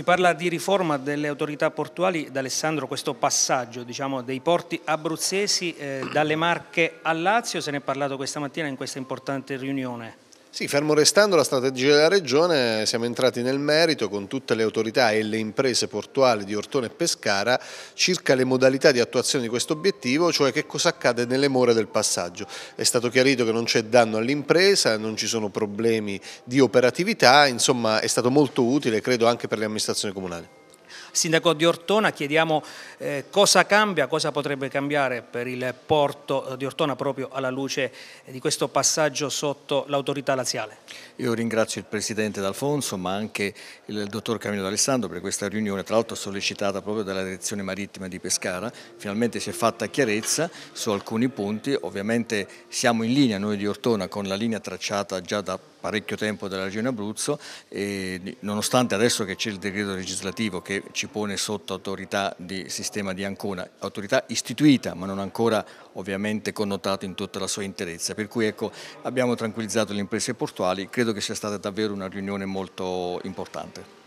Si parla di riforma delle autorità portuali, d'Alessandro questo passaggio diciamo, dei porti abruzzesi eh, dalle Marche al Lazio, se ne è parlato questa mattina in questa importante riunione. Sì, fermo restando la strategia della Regione, siamo entrati nel merito con tutte le autorità e le imprese portuali di Ortone e Pescara circa le modalità di attuazione di questo obiettivo, cioè che cosa accade nelle more del passaggio. È stato chiarito che non c'è danno all'impresa, non ci sono problemi di operatività, insomma è stato molto utile credo anche per le amministrazioni comunali. Sindaco di Ortona, chiediamo eh, cosa cambia, cosa potrebbe cambiare per il porto di Ortona proprio alla luce di questo passaggio sotto l'autorità laziale. Io ringrazio il Presidente D'Alfonso ma anche il Dottor Camillo D'Alessandro per questa riunione, tra l'altro sollecitata proprio dalla Direzione Marittima di Pescara. Finalmente si è fatta chiarezza su alcuni punti, ovviamente siamo in linea noi di Ortona con la linea tracciata già da parecchio tempo dalla Regione Abruzzo e nonostante adesso che c'è il decreto legislativo che ci pone sotto autorità di sistema di Ancona, autorità istituita ma non ancora ovviamente connotato in tutta la sua interezza, per cui ecco, abbiamo tranquillizzato le imprese portuali, credo che sia stata davvero una riunione molto importante.